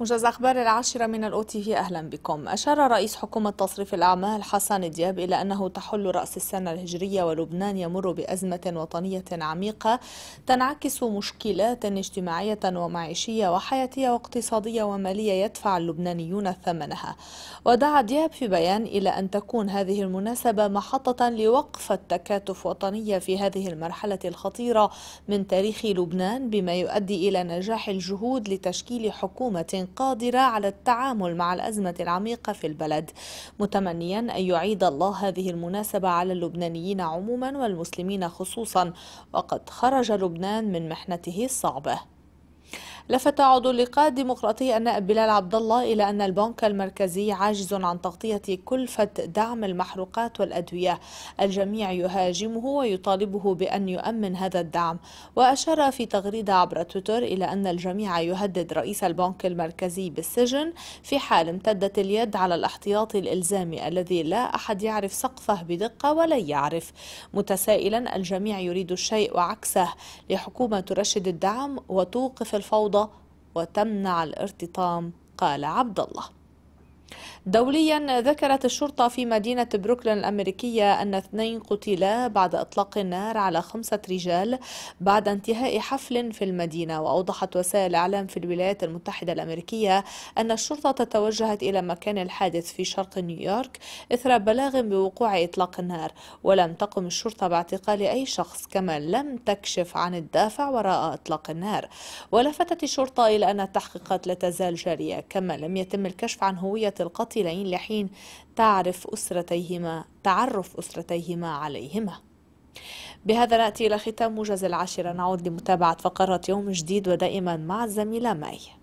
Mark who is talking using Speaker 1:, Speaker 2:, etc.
Speaker 1: موجز أخبار العاشرة من الأو تي في أهلا بكم أشار رئيس حكومة تصريف الأعمال حسن دياب إلى أنه تحل رأس السنة الهجرية ولبنان يمر بأزمة وطنية عميقة تنعكس مشكلات اجتماعية ومعيشية وحياتية واقتصادية ومالية يدفع اللبنانيون ثمنها ودعا دياب في بيان إلى أن تكون هذه المناسبة محطة لوقف التكاتف وطنية في هذه المرحلة الخطيرة من تاريخ لبنان بما يؤدي إلى نجاح الجهود لتشكيل حكومة قادرة على التعامل مع الأزمة العميقة في البلد متمنيا أن يعيد الله هذه المناسبة على اللبنانيين عموما والمسلمين خصوصا وقد خرج لبنان من محنته الصعبة لفت عضو اللقاء الديمقراطي النائب بلال عبد الله إلى أن البنك المركزي عاجز عن تغطية كلفة دعم المحروقات والأدوية الجميع يهاجمه ويطالبه بأن يؤمن هذا الدعم وأشار في تغريدة عبر تويتر إلى أن الجميع يهدد رئيس البنك المركزي بالسجن في حال امتدت اليد على الاحتياط الإلزامي الذي لا أحد يعرف سقفه بدقة ولا يعرف متسائلا الجميع يريد الشيء وعكسه لحكومة ترشد الدعم وتوقف الفوضى وتمنع الارتطام قال عبد الله دوليا ذكرت الشرطة في مدينة بروكلين الأمريكية أن اثنين قتلا بعد إطلاق النار على خمسة رجال بعد انتهاء حفل في المدينة وأوضحت وسائل الإعلام في الولايات المتحدة الأمريكية أن الشرطة توجهت إلى مكان الحادث في شرق نيويورك إثر بلاغ بوقوع إطلاق النار ولم تقم الشرطة باعتقال أي شخص كما لم تكشف عن الدافع وراء إطلاق النار ولفتت الشرطة إلى أن التحقيقات لا تزال جارية كما لم يتم الكشف عن هوية القتل قاتلين لحين تعرف أسرتيهما تعرف أسرتيهما عليهما بهذا نأتي إلى ختام موجز العاشرة نعود لمتابعة فقرة يوم جديد ودائما مع الزميلة ماي